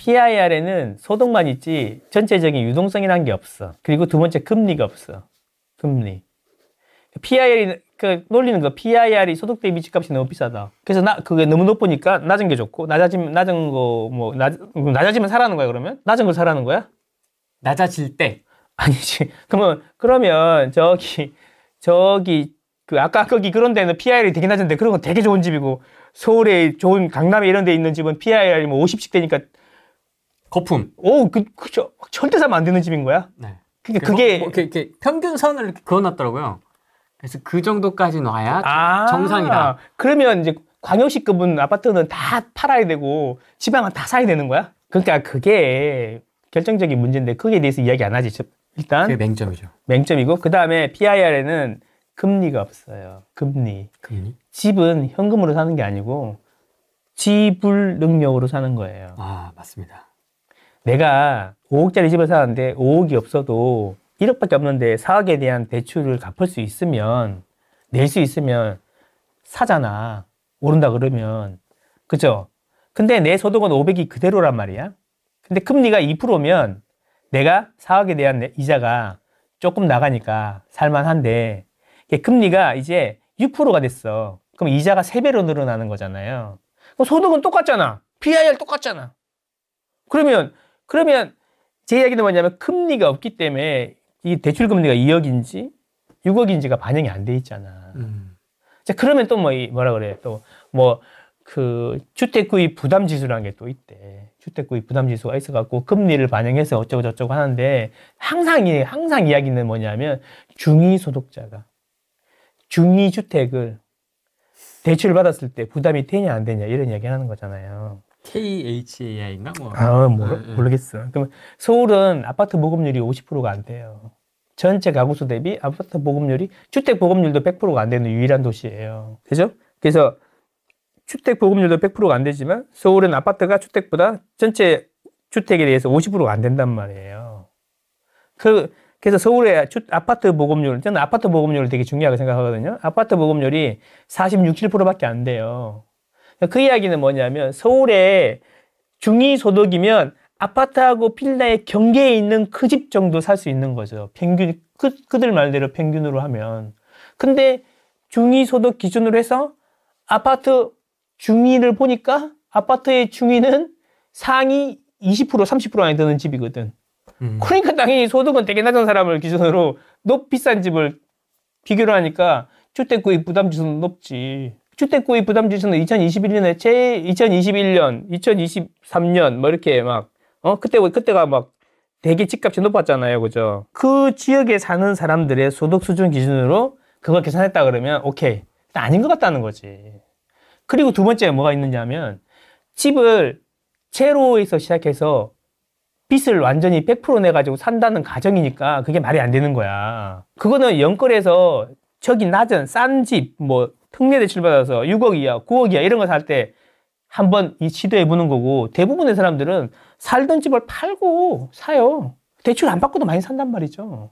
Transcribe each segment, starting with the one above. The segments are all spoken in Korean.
PIR에는 소득만 있지 전체적인 유동성이라는 게 없어. 그리고 두 번째 금리가 없어. 금리. PIR이 그 놀리는 거 PIR이 소득 대비 집값이 너무 비싸다. 그래서 나 그게 너무 높으니까 낮은 게 좋고 낮아지면 낮은 거 뭐 낮아지면 사라는 거야 그러면 낮은 걸 사라는 거야? 낮아질 때 아니지. 그러면 그러면 저기 저기 그 아까 거기 그런 데는 PIR이 되게 낮은데 그런 건 되게 좋은 집이고 서울에 좋은 강남에 이런 데 있는 집은 PIR이 뭐 50씩 되니까 거품. 오, 그, 그죠. 절대 사면 안 되는 집인 거야? 네. 그게, 그게. 뭐, 이렇게, 이렇게 평균선을 이렇게 그어놨더라고요. 그래서 그 정도까지 놔야 아~ 정상이다. 그러면 이제 광역시급은 아파트는 다 팔아야 되고 지방은 다 사야 되는 거야? 그러니까 그게 결정적인 문제인데 거기에 대해서 이야기 안 하지. 일단 그게 맹점이죠. 맹점이고 그 다음에 PIR에는 금리가 없어요. 금리. 금리. 집은 현금으로 사는 게 아니고 지불 능력으로 사는 거예요. 아 맞습니다. 내가 5억짜리 집을 사는데 5억이 없어도 1억밖에 없는데 4억에 대한 대출을 갚을 수 있으면 낼 수 있으면 사잖아. 오른다 그러면. 그죠? 근데 내 소득은 500이 그대로란 말이야. 근데 금리가 2%면 내가 4억에 대한 이자가 조금 나가니까 살만한데 금리가 이제 6%가 됐어. 그럼 이자가 3배로 늘어나는 거잖아요. 소득은 똑같잖아. p i r 똑같잖아. 그러면 그러면 제 이야기는 뭐냐면 금리가 없기 때문에 이 대출 금리가 2억인지 6억인지가 반영이 안 돼 있잖아. 음. 자 그러면 또뭐 뭐라 그래 또뭐 그 주택 구입 부담 지수라는 게 또 있대. 주택 구입 부담 지수가 있어 갖고 금리를 반영해서 어쩌고 저쩌고 하는데 항상 이 항상 이야기는 뭐냐면 중위 소득자가 중위 주택을 대출 받았을 때 부담이 되냐 안 되냐 이런 이야기 하는 거잖아요. KHAI인가 뭐. 아, 뭐, 네, 모르, 네, 모르겠어. 그럼 서울은 아파트 보급률이 50%가 안 돼요. 전체 가구수 대비 아파트 보급률이 주택 보급률도 100%가 안 되는 유일한 도시예요. 그죠? 그래서 주택 보급률도 100%가 안 되지만 서울은 아파트가 주택보다 전체 주택에 대해서 50%가 안 된단 말이에요. 그 그래서 서울의 주, 아파트 보급률, 저는 아파트 보급률을 되게 중요하게 생각하거든요. 아파트 보급률이 46, 7%밖에 안 돼요. 그 이야기는 뭐냐면 서울에 중위 소득이면 아파트하고 빌라의 경계에 있는 그 집 정도 살 수 있는 거죠. 평균 그, 그들 말대로 평균으로 하면. 근데 중위 소득 기준으로 해서 아파트 중위를 보니까 아파트의 중위는 상위 20% 30% 안에 드는 집이거든. 음. 그러니까 당연히 소득은 되게 낮은 사람을 기준으로 높이싼 집을 비교를 하니까 주택구입 부담 지수는 높지. 주택구입 부담 지수는 2021년에 제 2021년, 2023년 뭐 이렇게 막어 그때 그때가 막 되게 집값이 높았잖아요, 그죠? 그 지역에 사는 사람들의 소득 수준 기준으로 그걸 계산했다 그러면 오케이, 아닌 것 같다는 거지. 그리고 두 번째 뭐가 있느냐면 집을 제로에서 시작해서 빚을 완전히 100% 내가지고 산다는 가정이니까 그게 말이 안 되는 거야. 그거는 연끌에서 저기 낮은 싼 집 뭐 특례 대출 받아서 6억 이야 9억 이야 이런 거 살 때 한번 이 시도해 보는 거고 대부분의 사람들은 살던 집을 팔고 사요. 대출 안 받고도 많이 산단 말이죠.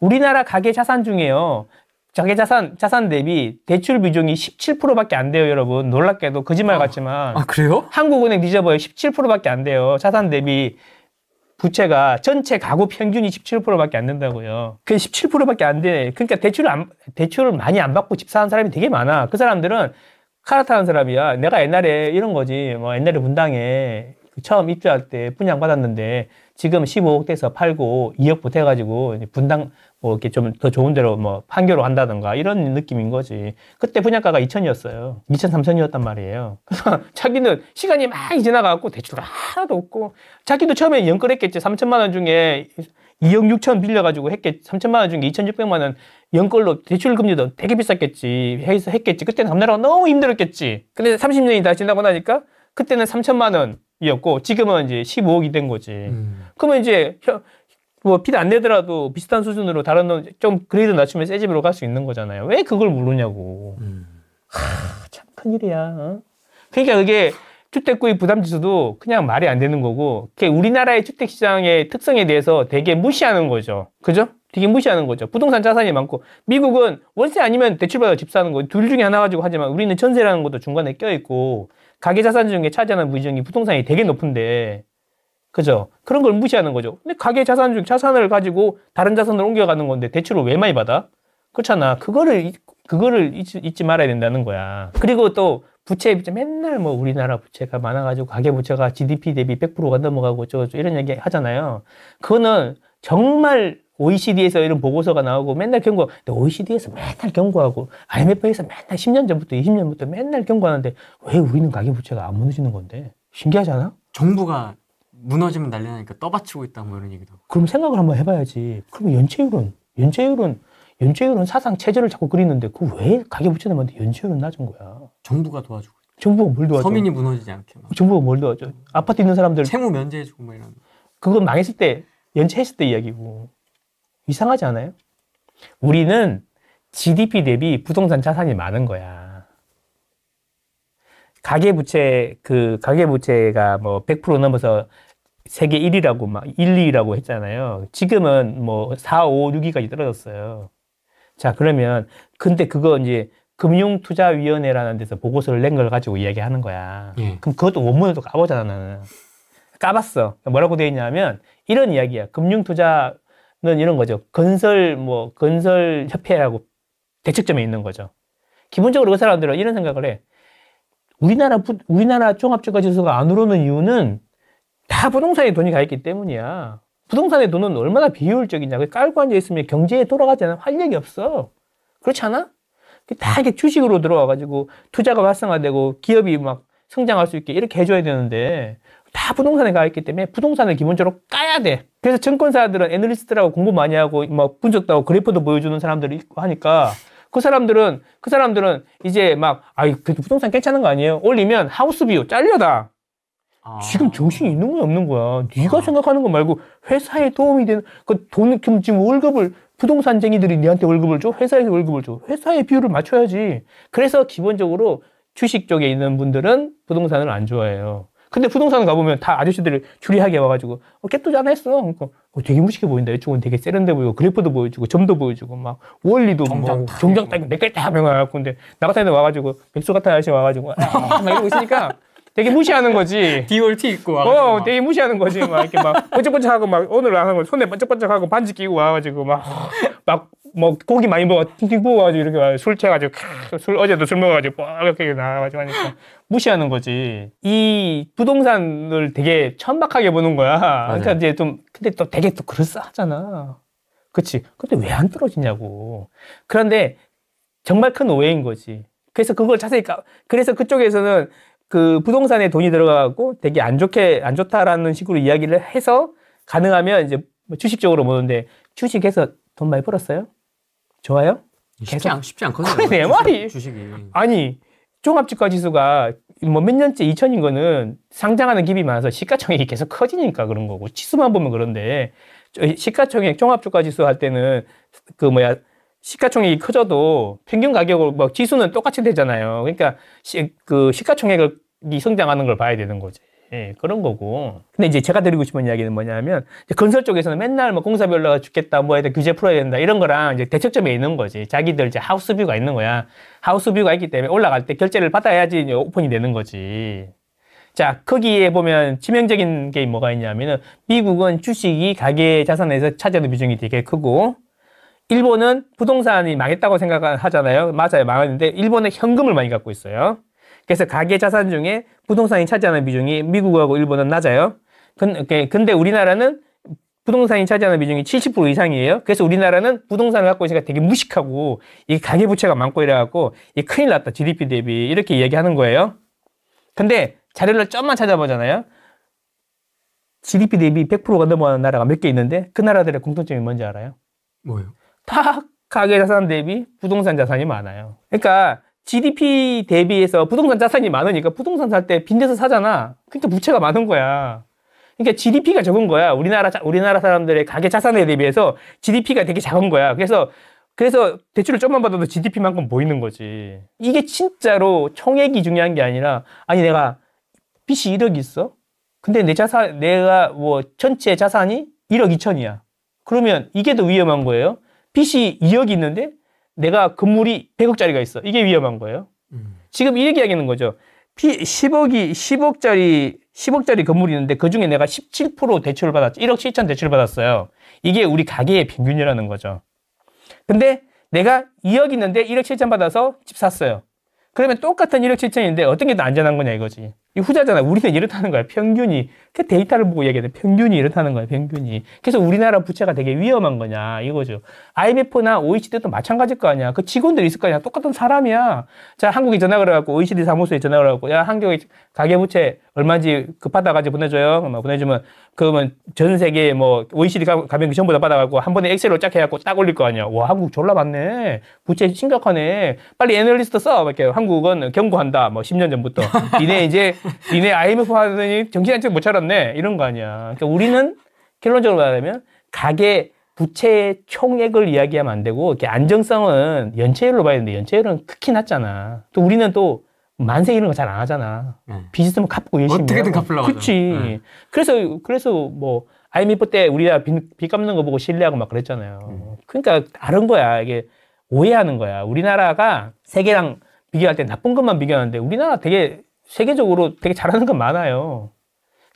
우리나라 가계 자산 중에요. 자계 자산 자산 대비 대출 비중이 17%밖에 안 돼요, 여러분. 놀랍게도 거짓말 아, 같지만. 아, 그래요? 한국은행 리저버에 17%밖에 안 돼요. 자산 대비 부채가 전체 가구 평균이 17%밖에 안 된다고요. 그게 17%밖에 안 돼. 그러니까 대출을 안, 대출을 많이 안 받고 집 사는 사람이 되게 많아. 그 사람들은 카라타는 사람이야. 내가 옛날에 이런 거지. 뭐 옛날에 문당에 처음 입주할 때 분양 받았는데 지금 15억 돼서 팔고 2억 보태가지고 분당 뭐 이렇게 좀 더 좋은 데로 뭐 판교로 한다든가 이런 느낌인 거지. 그때 분양가가 2천이었어요. 2천 3천이었단 말이에요. 그래서 자기는 시간이 많이 지나가고 대출 하나도 없고 자기도 처음에 연끌했겠지. 3천만 원 중에 2억 6천 빌려가지고 했겠지. 3천만 원 중에 2,600만 원 연끌로 대출 금리도 되게 비쌌겠지. 해서 했겠지. 그때는 감나라가 너무 힘들었겠지. 근데 30년이 다 지나고 나니까 그때는 3천만 원 이었고 지금은 이제 15억이 된 거지. 음. 그러면 이제 뭐빚안 내더라도 비슷한 수준으로 다른 좀 그레이드 낮추면 새 집으로 갈 수 있는 거잖아요. 왜 그걸 모르냐고. 음. 하참 큰일이야. 어? 그러니까 그게 주택구입 부담 지수도 그냥 말이 안 되는 거고, 그게 우리나라의 주택 시장의 특성에 대해서 되게 무시하는 거죠. 그죠? 되게 무시하는 거죠. 부동산 자산이 많고 미국은 월세 아니면 대출받아 집 사는 거 둘 중에 하나 가지고 하지만 우리는 전세라는 것도 중간에 껴 있고 가계자산 중에 차지하는 비중이 부동산이 되게 높은데 그죠? 그런 걸 무시하는 거죠. 근데 가계자산 중 자산을 가지고 다른 자산을 옮겨가는 건데 대출을 왜 많이 받아? 그렇잖아. 그거를 그거를 잊지, 잊지 말아야 된다는 거야. 그리고 또 부채 맨날 뭐 우리나라 부채가 많아가지고 가계 부채가 GDP 대비 100%가 넘어가고 저 이런 얘기 하잖아요. 그거는 정말 OECD에서 이런 보고서가 나오고 맨날 경고, 하고 OECD에서 맨날 경고하고 IMF에서 맨날 10년 전부터 20년부터 맨날 경고하는데 왜 우리는 가계부채가 안 무너지는 건데? 신기하잖아 정부가 무너지면 난리 나니까 떠받치고 있다 뭐 이런 얘기도 그럼 생각을 한번 해봐야지. 그럼 연체율은? 연체율은 연체율은 사상 체제를 자꾸 그리는데 그 왜 가계부채는 많데 연체율은 낮은 거야? 정부가 도와주고 정부가 뭘 도와줘? 서민이 무너지지 않게 막. 정부가 뭘 도와줘? 아파트 있는 사람들 채무 면제해주고 뭐 이런 그건 망했을 때 연체했을 때 이야기고 이상하지 않아요? 우리는 GDP 대비 부동산 자산이 많은 거야. 가계부채, 그, 가계부채가 뭐 100% 넘어서 세계 1위라고 막 1, 2위라고 했잖아요. 지금은 뭐 4, 5, 6위까지 떨어졌어요. 자, 그러면, 근데 그거 이제 금융투자위원회라는 데서 보고서를 낸 걸 가지고 이야기하는 거야. 예. 그럼 그것도 원문을또 까보잖아, 나는. 까봤어. 뭐라고 되어 있냐면, 이런 이야기야. 금융투자 이런 거죠. 건설 뭐 건설 협회라고 대책점에 있는 거죠. 기본적으로 그 사람들은 이런 생각을 해. 우리나라 부, 우리나라 종합주가지수가 안 오르는 이유는 다 부동산에 돈이 가 있기 때문이야. 부동산에 돈은 얼마나 비효율적이냐. 깔고 앉아 있으면 경제에 돌아가지 않아 활력이 없어. 그렇지 않아? 다 이게 주식으로 들어와가지고 투자가 활성화되고 기업이 막 성장할 수 있게 이렇게 해줘야 되는데 다 부동산에 가 있기 때문에 부동산을 기본적으로 까야 돼. 그래서 증권사들은 애널리스트라고 공부 많이 하고 막 뭐 분석도 하고 그래프도 보여주는 사람들이 있고 하니까 그 사람들은 그 사람들은 이제 막 아이 그렇게 부동산 괜찮은 거 아니에요? 올리면 하우스 비유 잘려다. 아. 지금 정신이 있는 거야 없는 거야. 네가 아. 생각하는 거 말고 회사에 도움이 되는 그돈 그 지금 월급을 부동산쟁이들이 네한테 월급을 줘 회사에서 월급을 줘 회사의 비율을 맞춰야지. 그래서 기본적으로 주식 쪽에 있는 분들은 부동산을 안 좋아해요. 근데 부동산 가보면 다아저씨들을 주리하게 와가지고 어, 깨뚜지 않아 했어. 그러니까 어, 되게 무식해 보인다. 이쪽은 되게 세련돼 보이고 그래프도 보여주고 점도 보여주고 막 원리도 정장 뭐, 뭐종장 따고 내까지 다 명하고 근데 나 같은 애들 와가지고 백수 같은 아저씨 와가지고 아, 막 이러고 있으니까 되게 무시하는 거지. 디올티 입고 와. 어, 막. 되게 무시하는 거지. 막 이렇게 막 번쩍번쩍하고 막 오늘 안 하고 손에 번쩍번쩍하고 반지 끼고 와가지고 막막 뭐 고기 많이 먹어 팅팅 부어가지고 이렇게 술채가지고술 어제도 술 먹어가지고 뻑 뻘겋게 나와가지고 하니까 무시하는 거지 이 부동산을 되게 천박하게 보는 거야 맞아요. 그러니까 이제 좀 근데 또 되게 또 그럴싸하잖아 그치 근데 왜 안 떨어지냐고 그런데 정말 큰 오해인 거지 그래서 그걸 자세히 까 그래서 그쪽에서는 그 부동산에 돈이 들어가고 되게 안 좋게 안 좋다라는 식으로 이야기를 해서 가능하면 이제 뭐 주식적으로 보는데 주식해서 돈 많이 벌었어요? 좋아요? 쉽지, 않, 쉽지 않거든요. 그래, 내 말이. 주식이. 아니, 종합주가지수가 뭐 몇 년째 2천인 거는 상장하는 기이 많아서 시가총액이 계속 커지니까 그런 거고 지수만 보면 그런데 시가총액 종합주가지수 할 때는 그 뭐야 시가총액이 커져도 평균 가격을 뭐 지수는 똑같이 되잖아요. 그러니까 시, 그 시가총액을 성장하는 걸 봐야 되는 거지. 예, 그런 거고. 근데 이제 제가 드리고 싶은 이야기는 뭐냐면 건설 쪽에서는 맨날 뭐 공사비 올라가 죽겠다, 뭐 해야 돼, 규제 풀어야 된다 이런 거랑 이제 대척점에 있는 거지. 자기들 이제 하우스뷰가 있는 거야. 하우스뷰가 있기 때문에 올라갈 때 결제를 받아야지 오픈이 되는 거지. 자, 거기에 보면 치명적인 게 뭐가 있냐면은 미국은 주식이 가계 자산에서 차지하는 비중이 되게 크고 일본은 부동산이 망했다고 생각하잖아요. 맞아요. 망했는데 일본은 현금을 많이 갖고 있어요. 그래서 가계 자산 중에 부동산이 차지하는 비중이 미국하고 일본은 낮아요. 근데 우리나라는 부동산이 차지하는 비중이 70% 이상이에요. 그래서 우리나라는 부동산을 갖고 있으니까 되게 무식하고 이 가계부채가 많고 이래갖고 이 큰일 났다 GDP 대비 이렇게 이야기하는 거예요. 근데 자료를 좀만 찾아보잖아요. GDP 대비 100%가 넘어가는 나라가 몇 개 있는데 그 나라들의 공통점이 뭔지 알아요? 뭐예요? 다 가계자산 대비 부동산 자산이 많아요. 그러니까 GDP 대비해서 부동산 자산이 많으니까 부동산 살 때 빈대서 사잖아. 그러니까 부채가 많은 거야. 그러니까 GDP가 적은 거야. 우리나라 우리나라 사람들의 가계 자산에 대비해서 GDP가 되게 작은 거야. 그래서 그래서 대출을 좀만 받아도 GDP만큼 보이는 거지. 이게 진짜로 총액이 중요한 게 아니라 아니 내가 빚이 1억 있어? 근데 내 자산 내가 뭐 전체 자산이 1억 2천이야. 그러면 이게 더 위험한 거예요. 빚이 2억이 있는데 내가 건물이 100억짜리가 있어. 이게 위험한 거예요. 음. 지금 이 얘기하는 거죠. 피 10억이 10억짜리 10억짜리 건물이 있는데 그 중에 내가 17% 대출을 받았죠. 1억 7천 대출을 받았어요. 이게 우리 가계의 평균이라는 거죠. 근데 내가 2억 있는데 1억 7천 받아서 집 샀어요. 그러면 똑같은 1억 7천인데 어떤 게 더 안전한 거냐 이거지. 이 후자잖아. 우리는 이렇다는 거야. 평균이. 그 데이터를 보고 얘기해야 돼. 평균이 이렇다는 거야. 평균이. 그래서 우리나라 부채가 되게 위험한 거냐 이거죠. IMF나 OECD도 마찬가지일 거 아니야. 그 직원들이 있을 거 아니야. 똑같은 사람이야. 자 한국에 전화 걸어갖고 OECD 사무소에 전화 걸어갖고 야 한국의 가계부채 얼마인지 급하다 가지고 보내줘요. 뭐 보내주면 그러면 전 세계 뭐 OECD 가면 전부 다받아갖고한 번에 엑셀로 짝 해갖고 딱 올릴 거 아니야. 와 한국 졸라 많네. 부채 심각하네. 빨리 애널리스트 써. 이렇게 한국은 경고한다. 뭐 10년 전부터. 니네 이제 니네 IMF 하더니 정신 한쪽 못 차렸네. 이런 거 아니야. 그러니까 우리는 결론적으로 말하면 가계 부채의 총액을 이야기하면 안 되고 이렇게 안정성은 연체율로 봐야 되는데 연체율은 특히 낮잖아. 또 우리는 또 만세 이런 거 잘 안 하잖아. 네. 빚 있으면 갚고 열심히. 어떻게든 갚으려고. 그치. 네. 그래서, 그래서 뭐, IMF 때 우리가 빚, 빚 갚는 거 보고 신뢰하고 막 그랬잖아요. 음. 그러니까 다른 거야. 이게 오해하는 거야. 우리나라가 세계랑 비교할 때 나쁜 것만 비교하는데 우리나라 되게 세계적으로 되게 잘하는 건 많아요.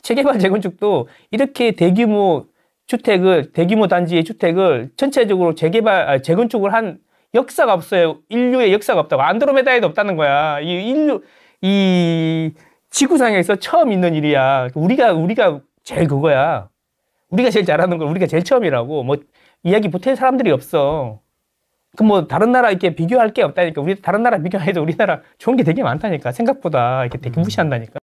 체계발 재건축도 이렇게 대규모 주택을, 대규모 단지의 주택을 전체적으로 재개발, 아, 재건축을 한 역사가 없어요. 인류의 역사가 없다고. 안드로메다에도 없다는 거야. 이 인류, 이 지구상에서 처음 있는 일이야. 우리가, 우리가 제일 그거야. 우리가 제일 잘하는 걸 우리가 제일 처음이라고. 뭐, 이야기 못할 사람들이 없어. 그 뭐, 다른 나라 이렇게 비교할 게 없다니까. 우리, 다른 나라 비교해도 우리나라 좋은 게 되게 많다니까. 생각보다 이렇게 되게 무시한다니까.